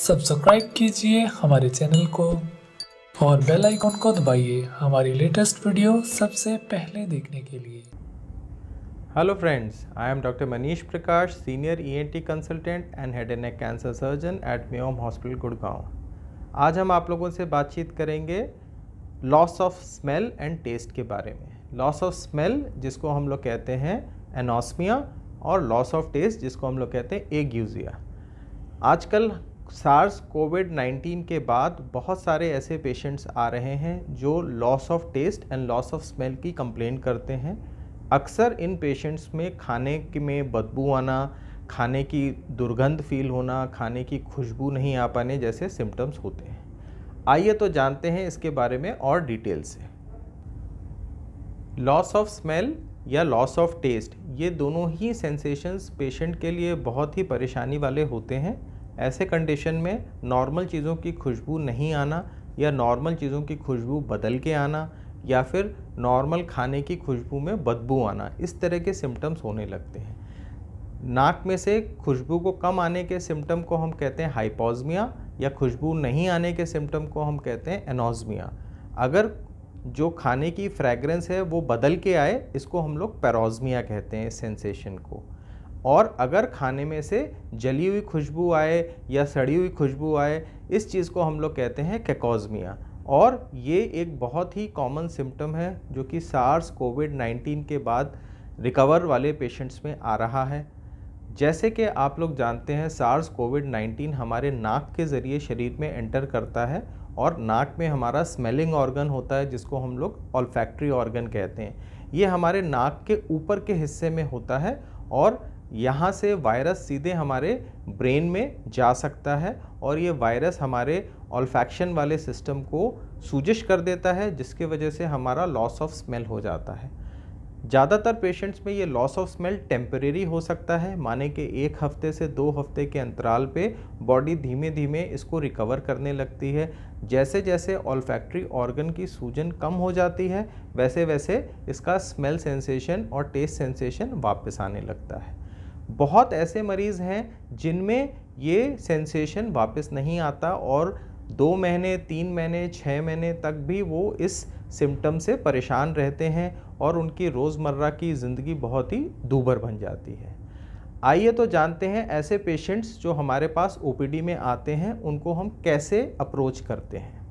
subscribe कीजिए हमारे channel को और बेल आइकॉन को दबाइए हमारी लेटेस्ट वीडियो सबसे पहले देखने के लिए hello friends I am doctor Manish Prakash senior ENT consultant and head and neck cancer surgeon at Mayom hospital Gurgaon आज हम आप लोगों से बातचीत करेंगे loss of smell and taste के बारे में लॉस ऑफ स्मेल जिसको हम लोग कहते हैं एनोसमिया और लॉस ऑफ टेस्ट जिसको हम लोग कहते हैं एग्यूजिया आजकल सार्स कोविड 19 के बाद बहुत सारे ऐसे पेशेंट्स आ रहे हैं जो loss of taste and loss of smell की कंप्लेन करते हैं अक्सर इन पेशेंट्स में खाने में बदबू आना खाने की दुर्गंध फील होना खाने की खुशबू नहीं आ पाने जैसे सिम्टम्स होते हैं आइए तो जानते हैं इसके बारे में और डिटेल से लॉस ऑफ स्मेल या लॉस ऑफ टेस्ट ये दोनों ही सेंसेशंस पेशेंट के लिए बहुत ही परेशानी वाले होते हैं ऐसे कंडीशन में नॉर्मल चीज़ों की खुशबू नहीं आना या नॉर्मल चीज़ों की खुशबू बदल के आना या फिर नॉर्मल खाने की खुशबू में बदबू आना इस तरह के सिम्टम्स होने लगते हैं नाक में से खुशबू को कम आने के सिम्टम को हम कहते हैं हाइपोजमिया या खुशबू नहीं आने के सिम्टम को हम कहते हैं एनोजमिया अगर जो खाने की फ्रेगरेंस है वो बदल के आए इसको हम लोग पेरोजमिया कहते हैं सेंसेशन को और अगर खाने में से जली हुई खुशबू आए या सड़ी हुई खुशबू आए इस चीज़ को हम लोग कहते हैं कैकोजमिया और ये एक बहुत ही कॉमन सिम्टम है जो कि सार्स कोविड 19 के बाद रिकवर वाले पेशेंट्स में आ रहा है जैसे कि आप लोग जानते हैं सार्स कोविड 19 हमारे नाक के ज़रिए शरीर में एंटर करता है और नाक में हमारा स्मेलिंग ऑर्गन होता है जिसको हम लोग ऑलफैक्ट्री ऑर्गन कहते हैं ये हमारे नाक के ऊपर के हिस्से में होता है और यहाँ से वायरस सीधे हमारे ब्रेन में जा सकता है और ये वायरस हमारे ऑल्फैक्शन वाले सिस्टम को सूजिश कर देता है जिसके वजह से हमारा लॉस ऑफ स्मेल हो जाता है ज़्यादातर पेशेंट्स में ये लॉस ऑफ स्मेल टेम्परेरी हो सकता है माने कि एक हफ्ते से दो हफ्ते के अंतराल पे बॉडी धीमे धीमे इसको रिकवर करने लगती है जैसे जैसे ऑल्फैक्ट्री ऑर्गन की सूजन कम हो जाती है वैसे वैसे इसका स्मेल सेंसेशन और टेस्ट सेंसेशन वापस आने लगता है बहुत ऐसे मरीज़ हैं जिनमें ये सेंसेशन वापस नहीं आता और दो महीने तीन महीने छः महीने तक भी वो इस सिम्टम से परेशान रहते हैं और उनकी रोज़मर्रा की ज़िंदगी बहुत ही दूभर बन जाती है आइए तो जानते हैं ऐसे पेशेंट्स जो हमारे पास ओपीडी में आते हैं उनको हम कैसे अप्रोच करते हैं